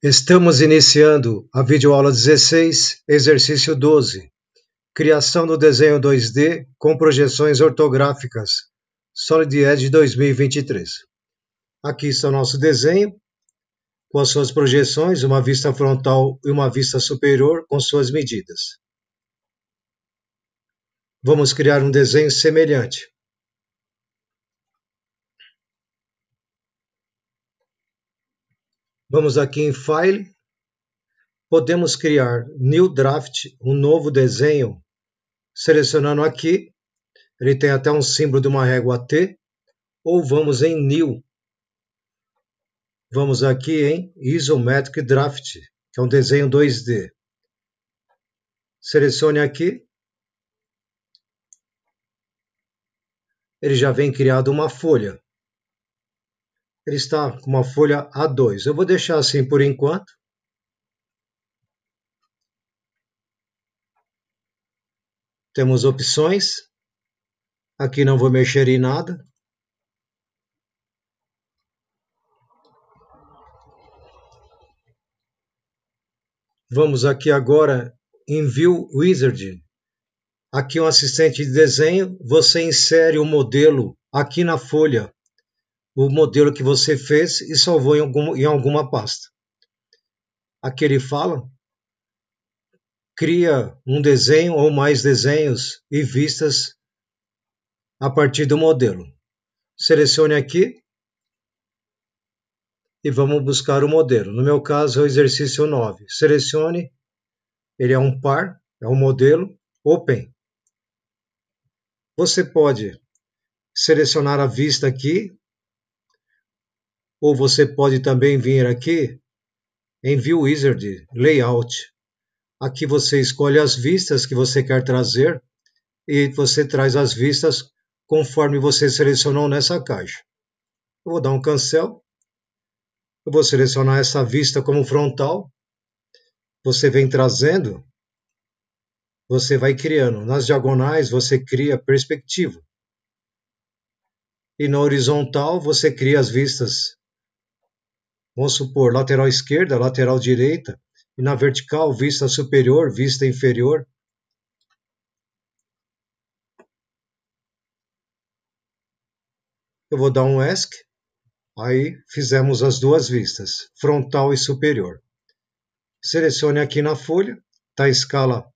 Estamos iniciando a videoaula 16, exercício 12. Criação do desenho 2D com projeções ortográficas, Solid Edge 2023. Aqui está o nosso desenho, com as suas projeções, uma vista frontal e uma vista superior com suas medidas. Vamos criar um desenho semelhante. Vamos aqui em File. Podemos criar New Draft, um novo desenho, selecionando aqui. Ele tem até um símbolo de uma régua T. Ou vamos em New. Vamos aqui em Isometric Draft, que é um desenho 2D. Selecione aqui. Ele já vem criado uma folha. Ele está com uma folha A2. Eu vou deixar assim por enquanto. Temos opções. Aqui não vou mexer em nada. Vamos aqui agora em View Wizard. Aqui um assistente de desenho, você insere o um modelo aqui na folha o modelo que você fez e salvou em, algum, em alguma pasta. Aqui ele fala, cria um desenho ou mais desenhos e vistas a partir do modelo. Selecione aqui e vamos buscar o modelo. No meu caso, é o exercício 9. Selecione, ele é um par, é um modelo, open. Você pode selecionar a vista aqui ou você pode também vir aqui em View Wizard Layout. Aqui você escolhe as vistas que você quer trazer e você traz as vistas conforme você selecionou nessa caixa. Eu vou dar um cancel. Eu vou selecionar essa vista como frontal. Você vem trazendo, você vai criando. Nas diagonais você cria perspectiva. E na horizontal você cria as vistas vamos supor, lateral esquerda, lateral direita, e na vertical, vista superior, vista inferior. Eu vou dar um ESC, aí fizemos as duas vistas, frontal e superior. Selecione aqui na folha, está a escala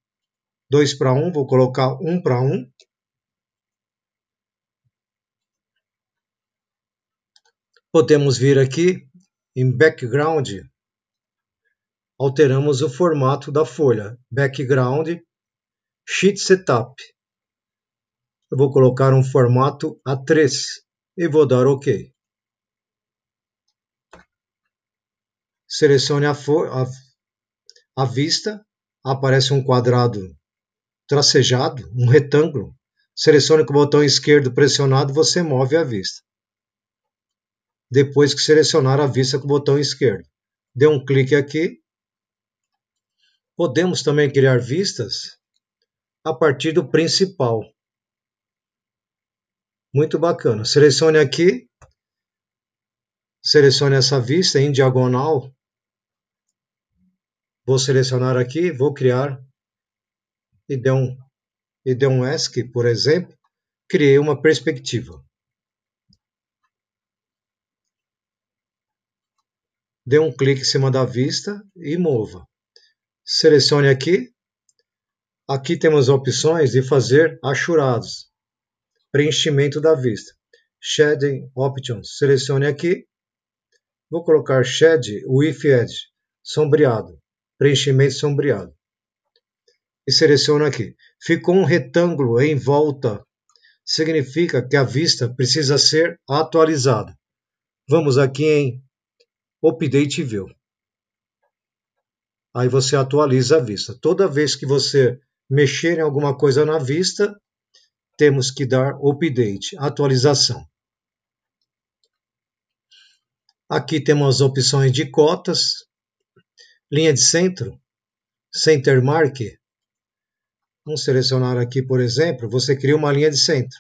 2 para 1, vou colocar 1 para 1. Podemos vir aqui em Background, alteramos o formato da folha Background Sheet Setup. Eu vou colocar um formato A3 e vou dar OK. Selecione a, a, a vista, aparece um quadrado tracejado, um retângulo. Selecione com o botão esquerdo pressionado, você move a vista depois que selecionar a vista com o botão esquerdo. Dê um clique aqui. Podemos também criar vistas a partir do principal. Muito bacana. Selecione aqui, selecione essa vista em diagonal. Vou selecionar aqui, vou criar e dê um, e dê um ESC, por exemplo. Criei uma perspectiva. dê um clique em cima da vista e mova. Selecione aqui. Aqui temos opções de fazer achurados, preenchimento da vista. Shading Options, selecione aqui. Vou colocar Shed with Edge, sombreado, preenchimento sombreado. E seleciono aqui. Ficou um retângulo em volta, significa que a vista precisa ser atualizada. Vamos aqui em Update View. Aí você atualiza a vista. Toda vez que você mexer em alguma coisa na vista, temos que dar update, atualização. Aqui temos as opções de cotas, linha de centro, center mark. Vamos selecionar aqui, por exemplo, você cria uma linha de centro.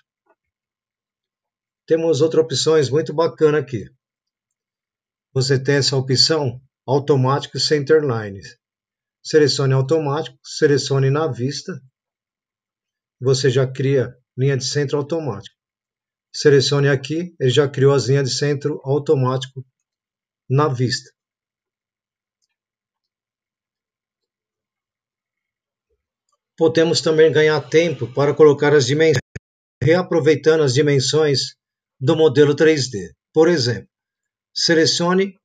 Temos outras opções muito bacana aqui você tem essa opção automático center lines. Selecione automático, selecione na vista, você já cria linha de centro automático. Selecione aqui, ele já criou as linhas de centro automático na vista. Podemos também ganhar tempo para colocar as dimensões, reaproveitando as dimensões do modelo 3D. Por exemplo, selecione,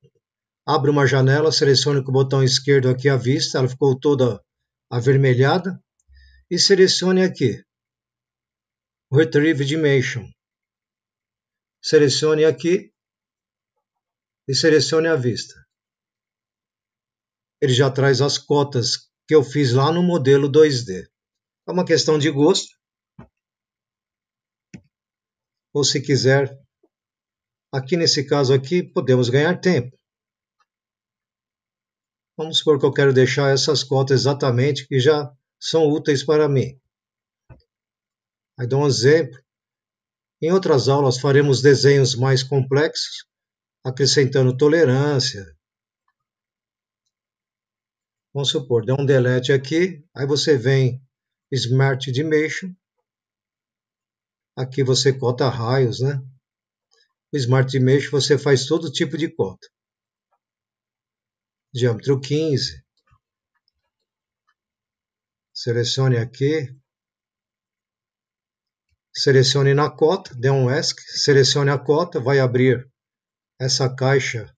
abre uma janela, selecione com o botão esquerdo aqui à vista, ela ficou toda avermelhada, e selecione aqui, Retrieve Dimension. Selecione aqui e selecione a vista. Ele já traz as cotas que eu fiz lá no modelo 2D. É uma questão de gosto. Ou se quiser, Aqui nesse caso aqui, podemos ganhar tempo. Vamos supor que eu quero deixar essas cotas exatamente que já são úteis para mim. Aí dou um exemplo. Em outras aulas faremos desenhos mais complexos, acrescentando tolerância. Vamos supor, dá um delete aqui, aí você vem Smart Dimension. Aqui você cota raios, né? O Smart Mesh você faz todo tipo de conta. Diâmetro 15. Selecione aqui. Selecione na cota, dê um ESC, selecione a cota, vai abrir essa caixa.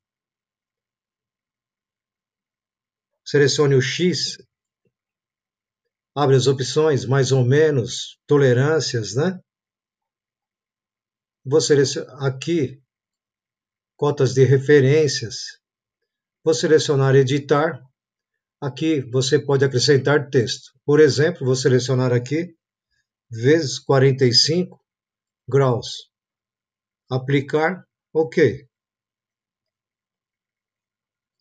Selecione o X, abre as opções, mais ou menos, tolerâncias, né? Vou selecionar aqui cotas de referências. Vou selecionar editar. Aqui você pode acrescentar texto. Por exemplo, vou selecionar aqui vezes 45 graus. Aplicar, OK.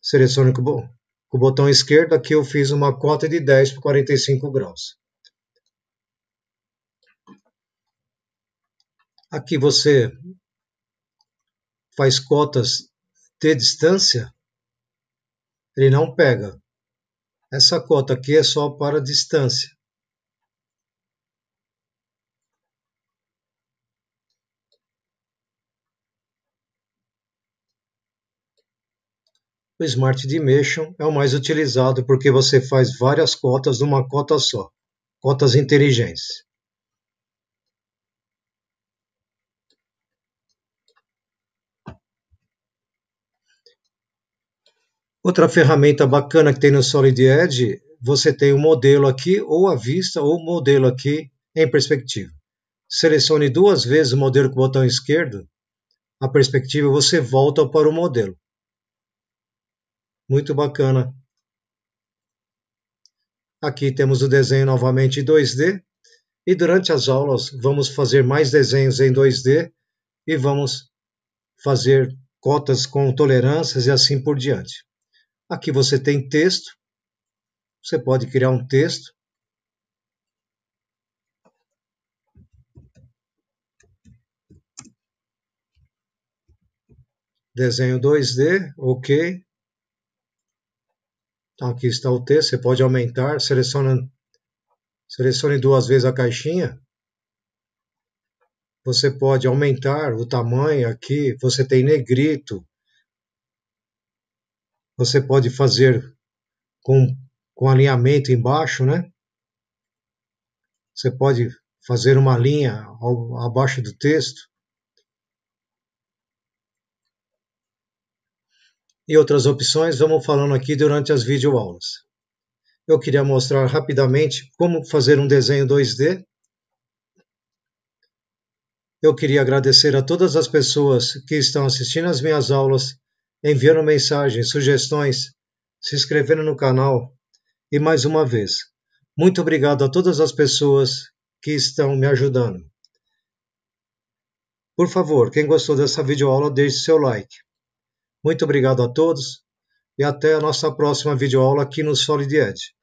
Selecione com, o botão esquerdo, aqui eu fiz uma cota de 10 por 45 graus. Aqui você faz cotas de distância, ele não pega. Essa cota aqui é só para distância. O Smart Dimension é o mais utilizado porque você faz várias cotas numa cota só, cotas inteligentes. Outra ferramenta bacana que tem no Solid Edge, você tem o um modelo aqui, ou à vista, ou o modelo aqui em perspectiva. Selecione duas vezes o modelo com o botão esquerdo, a perspectiva você volta para o modelo. Muito bacana. Aqui temos o desenho novamente em 2D. E durante as aulas vamos fazer mais desenhos em 2D e vamos fazer cotas com tolerâncias e assim por diante. Aqui você tem texto. Você pode criar um texto. Desenho 2D, ok. Então aqui está o texto, você pode aumentar, seleciona, selecione duas vezes a caixinha. Você pode aumentar o tamanho aqui, você tem negrito, você pode fazer com, com alinhamento embaixo, né? Você pode fazer uma linha ao, abaixo do texto. E outras opções, vamos falando aqui durante as videoaulas. Eu queria mostrar rapidamente como fazer um desenho 2D eu queria agradecer a todas as pessoas que estão assistindo às minhas aulas enviando mensagens, sugestões, se inscrevendo no canal. E mais uma vez, muito obrigado a todas as pessoas que estão me ajudando. Por favor, quem gostou dessa videoaula, deixe seu like. Muito obrigado a todos e até a nossa próxima videoaula aqui no Solid Edge.